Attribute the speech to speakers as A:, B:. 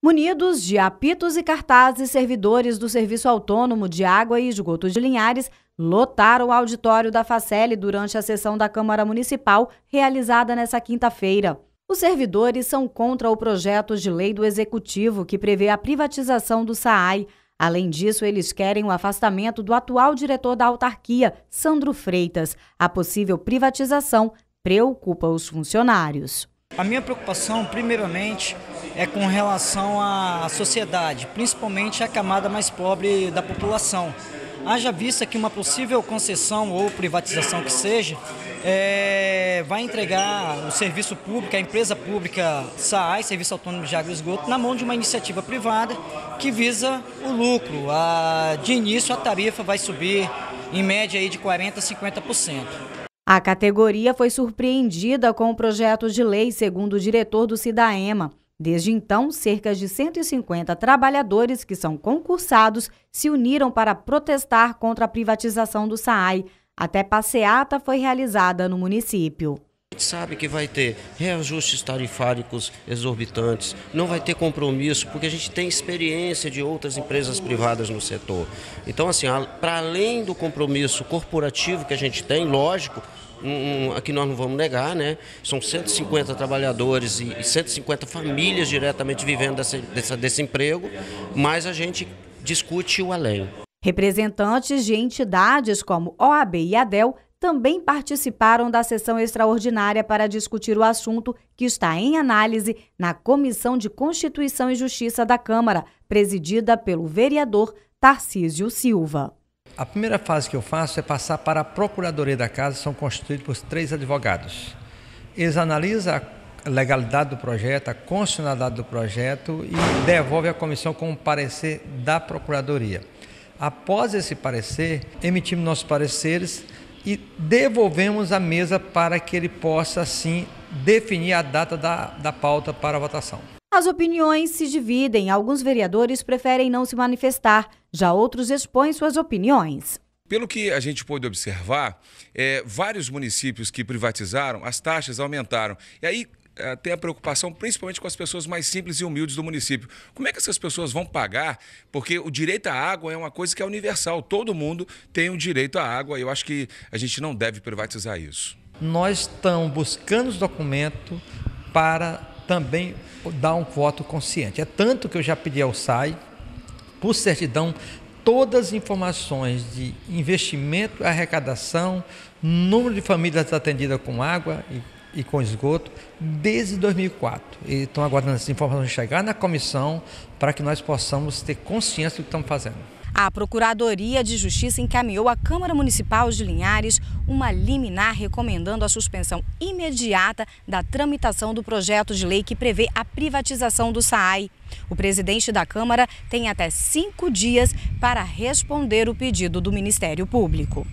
A: Munidos de apitos e cartazes, servidores do Serviço Autônomo de Água e Esgotos de Linhares lotaram o auditório da Facele durante a sessão da Câmara Municipal realizada nesta quinta-feira. Os servidores são contra o projeto de lei do Executivo que prevê a privatização do SAAI. Além disso, eles querem o afastamento do atual diretor da autarquia, Sandro Freitas. A possível privatização preocupa os funcionários.
B: A minha preocupação, primeiramente, é com relação à sociedade, principalmente a camada mais pobre da população. Haja vista que uma possível concessão ou privatização que seja, é, vai entregar o serviço público, a empresa pública SAAI, Serviço Autônomo de Água e Esgoto, na mão de uma iniciativa privada que visa o lucro. A, de início, a tarifa vai subir em média aí de 40% a 50%.
A: A categoria foi surpreendida com o projeto de lei, segundo o diretor do Cidaema. Desde então, cerca de 150 trabalhadores que são concursados se uniram para protestar contra a privatização do SAAI. Até passeata foi realizada no município
C: sabe que vai ter reajustes tarifários exorbitantes, não vai ter compromisso, porque a gente tem experiência de outras empresas privadas no setor. Então, assim, para além do compromisso corporativo que a gente tem, lógico, um, aqui nós não vamos negar, né? São 150 trabalhadores e, 150 famílias diretamente vivendo desse emprego, mas a gente discute o além.
A: Representantes de entidades como OAB e ADEL também participaram da sessão extraordinária para discutir o assunto que está em análise na Comissão de Constituição e Justiça da Câmara, presidida pelo vereador Tarcísio Silva.
D: A primeira fase que eu faço é passar para a Procuradoria da Casa, são constituídos por três advogados. Eles analisam a legalidade do projeto, a constitucionalidade do projeto e devolvem à comissão com o parecer da Procuradoria. Após esse parecer, emitimos nossos pareceres e devolvemos a mesa para que ele possa, assim, definir a data da, da pauta para a votação.
A: As opiniões se dividem. Alguns vereadores preferem não se manifestar, já outros expõem suas opiniões. Pelo que a gente pôde observar, é, vários municípios que privatizaram, as taxas aumentaram. E aí é, eh, tem a preocupação principalmente com as pessoas mais simples e humildes do município. Como é que essas pessoas vão pagar? Porque o direito à água é uma coisa que é universal, todo mundo tem o um direito à água e eu acho que a gente não deve privatizar isso.
D: Nós estamos buscando os documentos para também dar um voto consciente. É tanto que eu já pedi ao SAI, por certidão, todas as informações de investimento, arrecadação, número de famílias atendidas com água e e com esgoto desde 2004. E estão aguardando essas informações chegar na comissão para que nós possamos ter consciência do que estamos fazendo.
A: A Procuradoria de Justiça encaminhou à Câmara Municipal de Linhares uma liminar recomendando a suspensão imediata da tramitação do projeto de lei que prevê a privatização do SAAI. O presidente da Câmara tem até cinco dias para responder o pedido do Ministério Público.